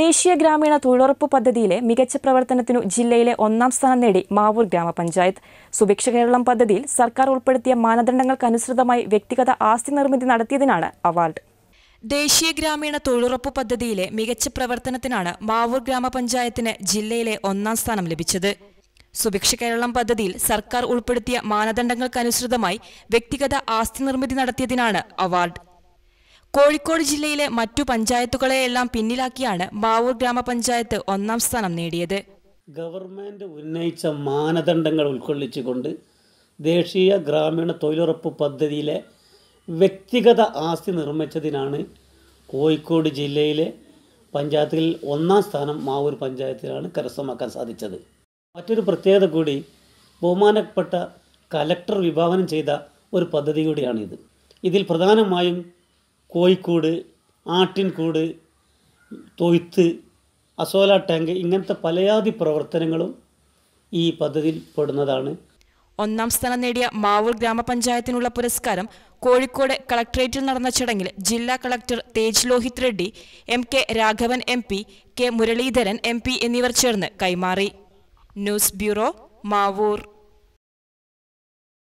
ദേശീയ ഗ്രാമീണ തൊഴിലുറപ്പ് പദ്ധതിയിലെ മികച്ച പ്രവർത്തനത്തിനു ജില്ലയിലെ ഒന്നാം സ്ഥാനം നേടി മാവൂർ ഗ്രാമപഞ്ചായത്ത് സുഭിക്ഷ കേരളം പദ്ധതിയിൽ സർക്കാർ ഉൾപ്പെടുത്തിയ മാനദണ്ഡങ്ങൾക്കനുസൃതമായി വ്യക്തിഗത ആസ്തി നിർമ്മിതി നടത്തിയതിനാണ് അവാർഡ് ദേശീയ ഗ്രാമീണ തൊഴിലുറപ്പ് പദ്ധതിയിലെ മികച്ച പ്രവർത്തനത്തിനാണ് മാവൂർ ഗ്രാമപഞ്ചായത്തിന് ജില്ലയിലെ ഒന്നാം സ്ഥാനം ലഭിച്ചത് സുഭിക്ഷ കേരളം പദ്ധതിയിൽ സർക്കാർ ഉൾപ്പെടുത്തിയ മാനദണ്ഡങ്ങൾക്കനുസൃതമായി വ്യക്തിഗത ആസ്തി നിർമ്മിതി നടത്തിയതിനാണ് അവാർഡ് കോഴിക്കോട് ജില്ലയിലെ മറ്റു പഞ്ചായത്തുകളെയെല്ലാം പിന്നിലാക്കിയാണ് ബാവൂർ ഗ്രാമപഞ്ചായത്ത് ഒന്നാം സ്ഥാനം നേടിയത് ഗവൺമെന്റ് ഉന്നയിച്ച മാനദണ്ഡങ്ങൾ ഉൾക്കൊള്ളിച്ചുകൊണ്ട് ദേശീയ ഗ്രാമീണ തൊഴിലുറപ്പ് പദ്ധതിയിലെ വ്യക്തിഗത ആസ്തി നിർമ്മിച്ചതിനാണ് കോഴിക്കോട് ജില്ലയിലെ പഞ്ചായത്തിൽ ഒന്നാം സ്ഥാനം മാവൂർ പഞ്ചായത്തിലാണ് കരസ്ഥമാക്കാൻ സാധിച്ചത് മറ്റൊരു പ്രത്യേകത കൂടി ബഹുമാനപ്പെട്ട കലക്ടർ വിഭാവനം ചെയ്ത ഒരു പദ്ധതി കൂടിയാണിത് ഇതിൽ പ്രധാനമായും കോഴിക്കൂട് ആട്ടിൻകൂട് തൊയ്ത്ത് അസോല ടാങ്ക് ഇങ്ങനത്തെ പലയാതി പ്രവർത്തനങ്ങളും ഈ പദ്ധതിയിൽ പെടുന്നതാണ് ഒന്നാം സ്ഥാനം നേടിയ മാവൂർ ഗ്രാമപഞ്ചായത്തിനുള്ള പുരസ്കാരം കോഴിക്കോട് കളക്ടറേറ്റിൽ നടന്ന ചടങ്ങിൽ ജില്ലാ collector Tej Lohith Reddy M K Raghavan M P K Muraleedharan M P എന്നിവർ ചേർന്ന് കൈമാറി ന്യൂസ് ബ്യൂറോ മാവൂർ